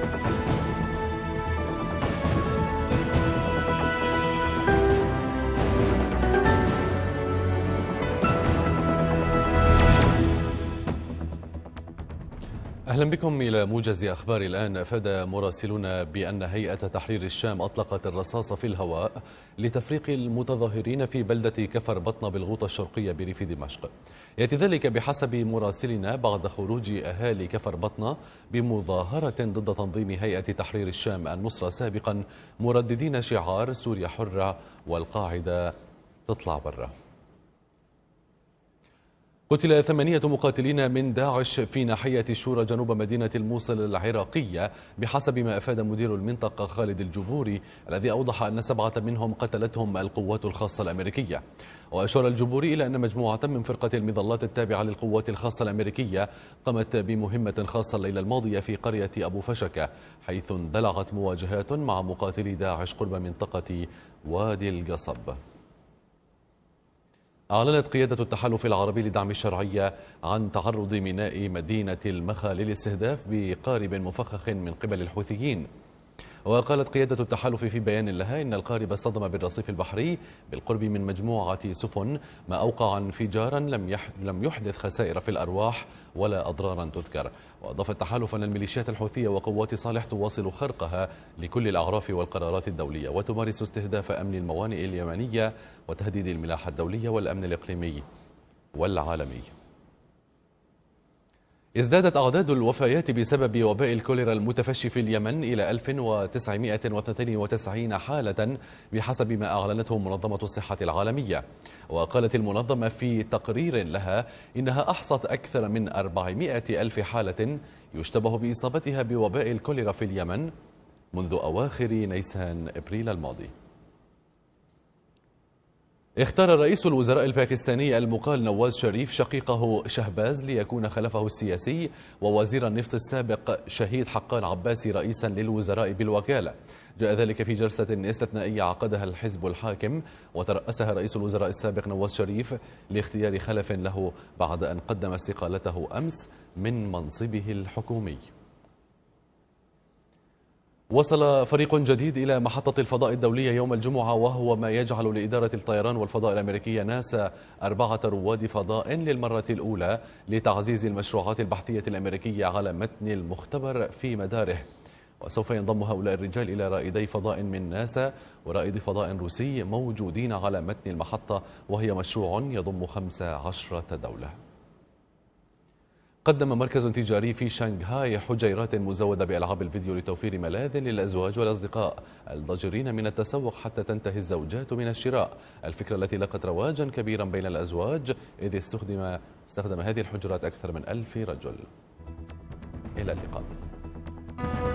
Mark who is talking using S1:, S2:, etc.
S1: Bye. أهلا بكم إلى موجز أخبار الآن أفاد مراسلون بأن هيئة تحرير الشام أطلقت الرصاص في الهواء لتفريق المتظاهرين في بلدة كفر بطنة بالغوطة الشرقية بريف دمشق يأتي ذلك بحسب مراسلنا بعد خروج أهالي كفر بطنة بمظاهرة ضد تنظيم هيئة تحرير الشام النصرة سابقا مرددين شعار سوريا حرة والقاعدة تطلع برا قتل ثمانية مقاتلين من داعش في ناحية الشورى جنوب مدينة الموصل العراقية بحسب ما أفاد مدير المنطقة خالد الجبوري الذي أوضح أن سبعة منهم قتلتهم القوات الخاصة الأمريكية وأشار الجبوري إلى أن مجموعة من فرقة المظلات التابعة للقوات الخاصة الأمريكية قامت بمهمة خاصة الليلة الماضية في قرية أبو فشكة حيث اندلعت مواجهات مع مقاتلي داعش قرب منطقة وادي القصب أعلنت قيادة التحالف العربي لدعم الشرعية عن تعرض ميناء مدينة المخا للاستهداف بقارب مفخخ من قبل الحوثيين وقالت قيادة التحالف في بيان لها إن القارب اصطدم بالرصيف البحري بالقرب من مجموعة سفن ما أوقع انفجارا لم لم يحدث خسائر في الأرواح ولا أضرارا تذكر وأضاف التحالف أن الميليشيات الحوثية وقوات صالح تواصل خرقها لكل الأعراف والقرارات الدولية وتمارس استهداف أمن الموانئ اليمنية وتهديد الملاحة الدولية والأمن الإقليمي والعالمي ازدادت أعداد الوفيات بسبب وباء الكوليرا المتفشي في اليمن إلى 1992 حالة بحسب ما أعلنته منظمة الصحة العالمية وقالت المنظمة في تقرير لها إنها أحصت أكثر من 400 ألف حالة يشتبه بإصابتها بوباء الكوليرا في اليمن منذ أواخر نيسان إبريل الماضي اختار رئيس الوزراء الباكستاني المقال نواز شريف شقيقه شهباز ليكون خلفه السياسي ووزير النفط السابق شهيد حقان عباسي رئيسا للوزراء بالوكالة جاء ذلك في جلسة استثنائية عقدها الحزب الحاكم وترأسها رئيس الوزراء السابق نواز شريف لاختيار خلف له بعد أن قدم استقالته أمس من منصبه الحكومي وصل فريق جديد إلى محطة الفضاء الدولية يوم الجمعة وهو ما يجعل لإدارة الطيران والفضاء الأمريكية ناسا أربعة رواد فضاء للمرة الأولى لتعزيز المشروعات البحثية الأمريكية على متن المختبر في مداره وسوف ينضم هؤلاء الرجال إلى رائدي فضاء من ناسا ورائد فضاء روسي موجودين على متن المحطة وهي مشروع يضم 15 دولة قدم مركز تجاري في شنغهاي حجيرات مزودة بألعاب الفيديو لتوفير ملاذ للأزواج والأصدقاء الضجرين من التسوق حتى تنتهي الزوجات من الشراء الفكرة التي لقت رواجا كبيرا بين الأزواج إذ استخدم, استخدم هذه الحجرات أكثر من ألف رجل إلى اللقاء